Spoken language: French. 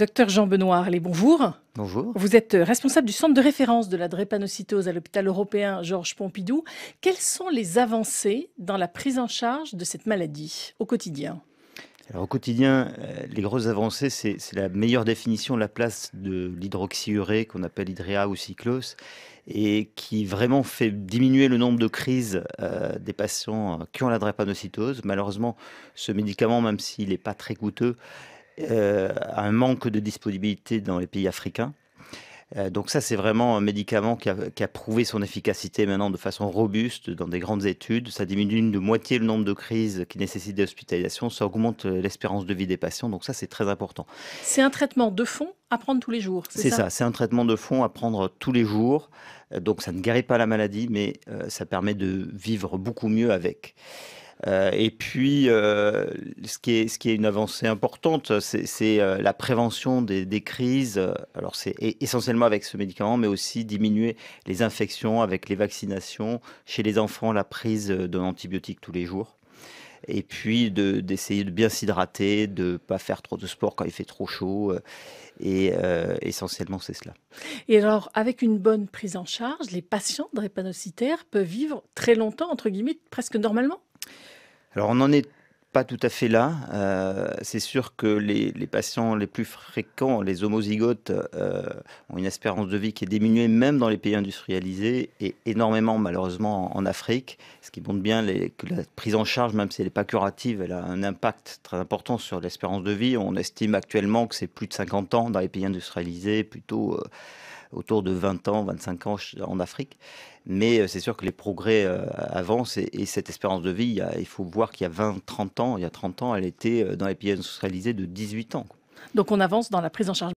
Docteur Jean Benoît les bonjour. Bonjour. Vous êtes euh, responsable du centre de référence de la drépanocytose à l'hôpital européen Georges Pompidou. Quelles sont les avancées dans la prise en charge de cette maladie au quotidien alors, au quotidien, euh, les grosses avancées, c'est la meilleure définition de la place de l'hydroxyurée, qu'on appelle hydréa ou cyclos, et qui vraiment fait diminuer le nombre de crises euh, des patients qui ont la drépanocytose. Malheureusement, ce médicament, même s'il n'est pas très coûteux, à euh, un manque de disponibilité dans les pays africains. Euh, donc ça, c'est vraiment un médicament qui a, prouvé son efficacité maintenant de façon robuste dans des grandes études. Ça diminue de moitié le nombre de crises qui nécessitent des hospitalisations. Ça augmente euh, l'espérance de vie des patients. Donc ça, c'est très important. C'est un traitement de fond à prendre tous les jours. C'est ça, ça c'est un traitement de fond à prendre tous les jours. Donc ça ne guérit pas la maladie, mais ça permet de vivre beaucoup mieux avec. Euh, et puis, euh, ce qui, est, ce, qui est, une avancée importante, c'est euh, la prévention des, crises. Alors, c'est essentiellement avec ce médicament, mais aussi diminuer les infections avec les vaccinations. Chez les enfants, la prise d'un antibiotique tous les jours et puis d'essayer de, bien s'hydrater, de ne pas faire trop de sport quand il fait trop chaud. Et essentiellement, c'est cela. Et alors, avec une bonne prise en charge, les patients drépanocytaires peuvent vivre très longtemps, entre guillemets, presque normalement alors on n'en est pas tout à fait là. Euh, c'est sûr que les, patients les plus fréquents, les homozygotes, euh, ont une espérance de vie qui est diminuée même dans les pays industrialisés et énormément malheureusement en, Afrique, ce qui montre bien que la prise en charge, même si elle n'est pas curative, elle a un impact très important sur l'espérance de vie. On estime actuellement que c'est plus de 50 ans dans les pays industrialisés, plutôt... Euh, autour de 20 ans, 25 ans en Afrique. Mais euh, c'est sûr que les progrès euh, avancent et, cette espérance de vie, il, faut voir qu'il y a 20, 30 ans, il y 30 ans, elle était euh, dans les pays industrialisés de 18 ans. Donc on avance dans la prise en charge.